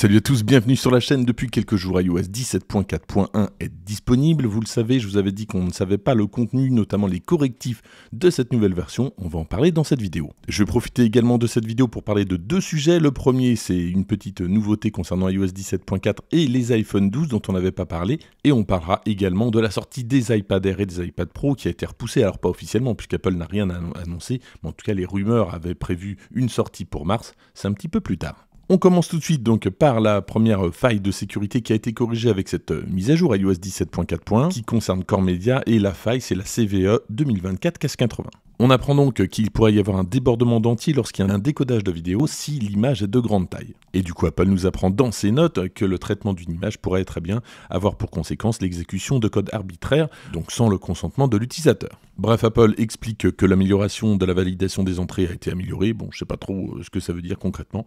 Salut à tous, bienvenue sur la chaîne. Depuis quelques jours, iOS 17.4.1 est disponible. Vous le savez, je vous avais dit qu'on ne savait pas le contenu, notamment les correctifs de cette nouvelle version. On va en parler dans cette vidéo. Je vais profiter également de cette vidéo pour parler de deux sujets. Le premier, c'est une petite nouveauté concernant iOS 17.4 et les iPhone 12 dont on n'avait pas parlé. Et on parlera également de la sortie des iPad Air et des iPad Pro qui a été repoussée, alors pas officiellement puisqu'Apple n'a rien annoncé, mais en tout cas les rumeurs avaient prévu une sortie pour mars. C'est un petit peu plus tard. On commence tout de suite donc par la première faille de sécurité qui a été corrigée avec cette euh, mise à jour iOS 17.4.1 qui concerne Core Media et la faille c'est la CVE 2024 80 on apprend donc qu'il pourrait y avoir un débordement d'entier lorsqu'il y a un décodage de vidéo si l'image est de grande taille. Et du coup, Apple nous apprend dans ses notes que le traitement d'une image pourrait très bien avoir pour conséquence l'exécution de codes arbitraires, donc sans le consentement de l'utilisateur. Bref, Apple explique que l'amélioration de la validation des entrées a été améliorée. Bon, je sais pas trop euh, ce que ça veut dire concrètement,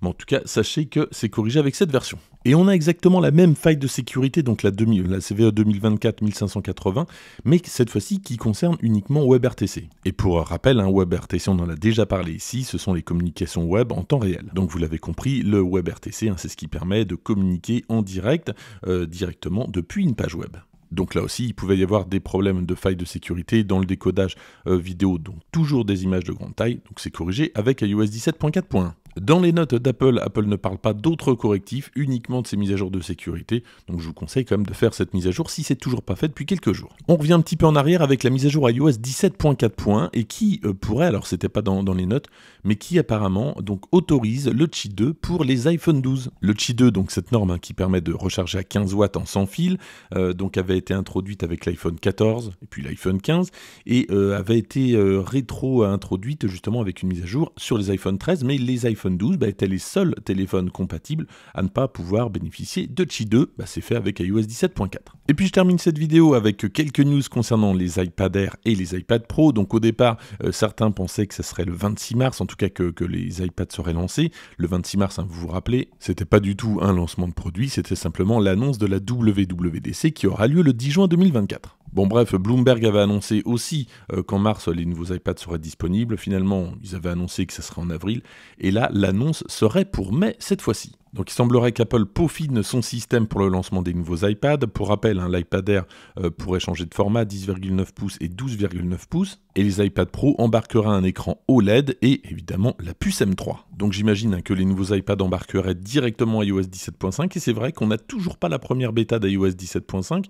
mais en tout cas, sachez que c'est corrigé avec cette version. Et on a exactement la même faille de sécurité, donc la, la CVE 2024-1580, mais cette fois-ci qui concerne uniquement WebRTC. Et pour rappel, un WebRTC, on en a déjà parlé ici, ce sont les communications web en temps réel. Donc vous l'avez compris, le WebRTC, hein, c'est ce qui permet de communiquer en direct, euh, directement depuis une page web. Donc là aussi, il pouvait y avoir des problèmes de failles de sécurité dans le décodage euh, vidéo, donc toujours des images de grande taille, donc c'est corrigé avec iOS 17.4.1. Dans les notes d'Apple, Apple ne parle pas d'autres correctifs, uniquement de ces mises à jour de sécurité, donc je vous conseille quand même de faire cette mise à jour si c'est toujours pas fait depuis quelques jours. On revient un petit peu en arrière avec la mise à jour iOS 17.4.1 et qui euh, pourrait, alors c'était pas dans, les notes, mais qui apparemment donc autorise le Qi 2 pour les iPhone 12. Le Qi 2, donc cette norme hein, qui permet de recharger à 15 watts en sans fil, euh, donc avait été introduite avec l'iPhone 14 et puis l'iPhone 15 et euh, avait été rétro-introduite justement avec une mise à jour sur les iPhone 13, mais les iPhone 12, bah, étaient les seuls téléphones compatibles à ne pas pouvoir bénéficier de chi 2. Bah, c'est fait avec iOS 17.4. Et puis je termine cette vidéo avec quelques news concernant les iPad Air et les iPad Pro. Donc au départ, euh, certains pensaient que ce serait le 26 mars, en tout cas que, les iPads seraient lancés. Le 26 mars, hein, vous vous rappelez, c'était pas du tout un lancement de produit, c'était simplement l'annonce de la WWDC qui aura lieu le 10 juin 2024. Bon bref, Bloomberg avait annoncé aussi euh, qu'en mars les nouveaux iPads seraient disponibles. Finalement, ils avaient annoncé que ce serait en avril. Et là, l'annonce serait pour mai cette fois-ci. Donc il semblerait qu'Apple peaufine son système pour le lancement des nouveaux iPads. Pour rappel, un l'iPad Air euh, pourrait changer de format 10,9 pouces et 12,9 pouces. Et les iPad Pro embarqueraient un écran OLED et évidemment la puce M3. Donc j'imagine que les nouveaux iPads embarqueraient directement iOS 17.5 et c'est vrai qu'on n'a toujours pas la première bêta d'iOS 17.5.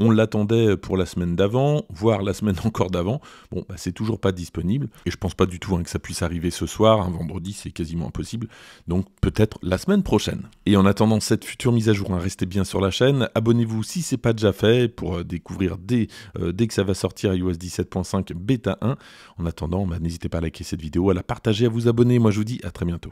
On l'attendait pour la semaine d'avant, voire la semaine encore d'avant. Bon, bah, c'est toujours pas disponible. Et je pense pas du tout hein, que ça puisse arriver ce soir. Un vendredi, c'est quasiment impossible. Donc peut-être la semaine prochaine. Et en attendant cette future mise à jour, hein, restez bien sur la chaîne. Abonnez-vous si c'est pas déjà fait pour euh, découvrir dès, euh, dès que ça va sortir iOS 17.5 bêta 1. En attendant, bah, n'hésitez pas à liker cette vidéo, à la partager, à vous abonner. Moi, je vous dis à très bientôt.